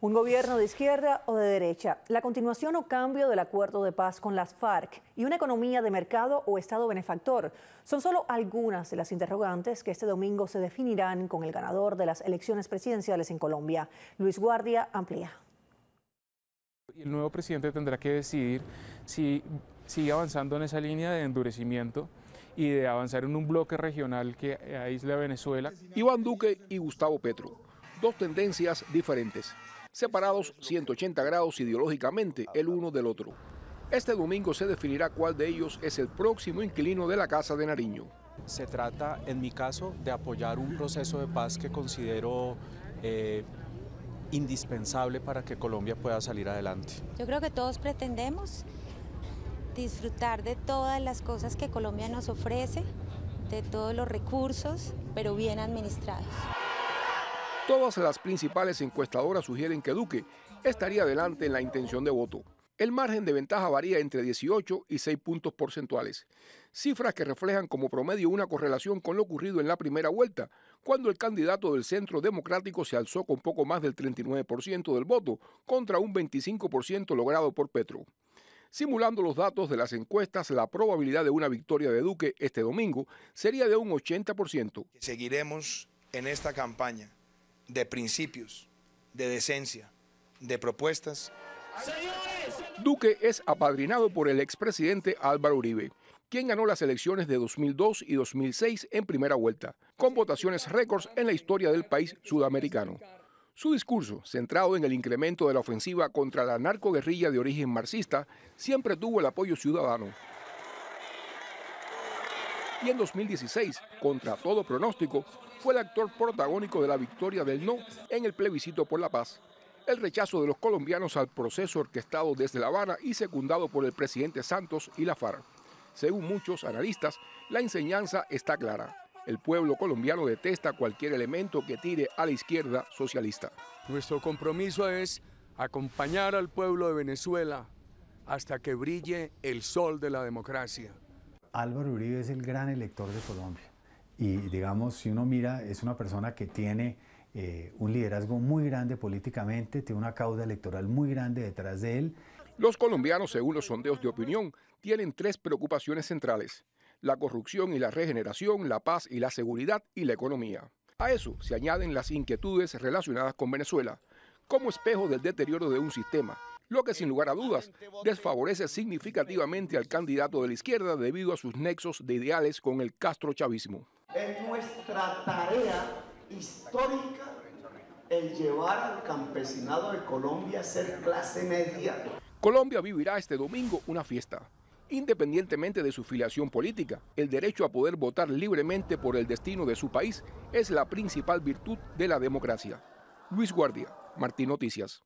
un gobierno de izquierda o de derecha, la continuación o cambio del acuerdo de paz con las FARC y una economía de mercado o Estado benefactor son solo algunas de las interrogantes que este domingo se definirán con el ganador de las elecciones presidenciales en Colombia. Luis Guardia amplía. El nuevo presidente tendrá que decidir si sigue avanzando en esa línea de endurecimiento y de avanzar en un bloque regional que aísle a Venezuela. Iván Duque y Gustavo Petro, dos tendencias diferentes separados 180 grados ideológicamente el uno del otro. Este domingo se definirá cuál de ellos es el próximo inquilino de la Casa de Nariño. Se trata, en mi caso, de apoyar un proceso de paz que considero eh, indispensable para que Colombia pueda salir adelante. Yo creo que todos pretendemos disfrutar de todas las cosas que Colombia nos ofrece, de todos los recursos, pero bien administrados. Todas las principales encuestadoras sugieren que Duque estaría adelante en la intención de voto. El margen de ventaja varía entre 18 y 6 puntos porcentuales, cifras que reflejan como promedio una correlación con lo ocurrido en la primera vuelta, cuando el candidato del Centro Democrático se alzó con poco más del 39% del voto contra un 25% logrado por Petro. Simulando los datos de las encuestas, la probabilidad de una victoria de Duque este domingo sería de un 80%. Seguiremos en esta campaña de principios, de decencia, de propuestas. Duque es apadrinado por el expresidente Álvaro Uribe, quien ganó las elecciones de 2002 y 2006 en primera vuelta, con votaciones récords en la historia del país sudamericano. Su discurso, centrado en el incremento de la ofensiva contra la narcoguerrilla de origen marxista, siempre tuvo el apoyo ciudadano. Y en 2016, contra todo pronóstico, fue el actor protagónico de la victoria del no en el plebiscito por la paz. El rechazo de los colombianos al proceso orquestado desde La Habana y secundado por el presidente Santos y la FARC. Según muchos analistas, la enseñanza está clara. El pueblo colombiano detesta cualquier elemento que tire a la izquierda socialista. Nuestro compromiso es acompañar al pueblo de Venezuela hasta que brille el sol de la democracia. Álvaro Uribe es el gran elector de Colombia y digamos, si uno mira, es una persona que tiene eh, un liderazgo muy grande políticamente, tiene una cauda electoral muy grande detrás de él. Los colombianos, según los sondeos de opinión, tienen tres preocupaciones centrales, la corrupción y la regeneración, la paz y la seguridad y la economía. A eso se añaden las inquietudes relacionadas con Venezuela, como espejo del deterioro de un sistema, lo que sin lugar a dudas desfavorece significativamente al candidato de la izquierda debido a sus nexos de ideales con el Castro Chavismo es nuestra tarea histórica el llevar al campesinado de Colombia a ser clase media. Colombia vivirá este domingo una fiesta. Independientemente de su filiación política, el derecho a poder votar libremente por el destino de su país es la principal virtud de la democracia. Luis Guardia, Martín Noticias.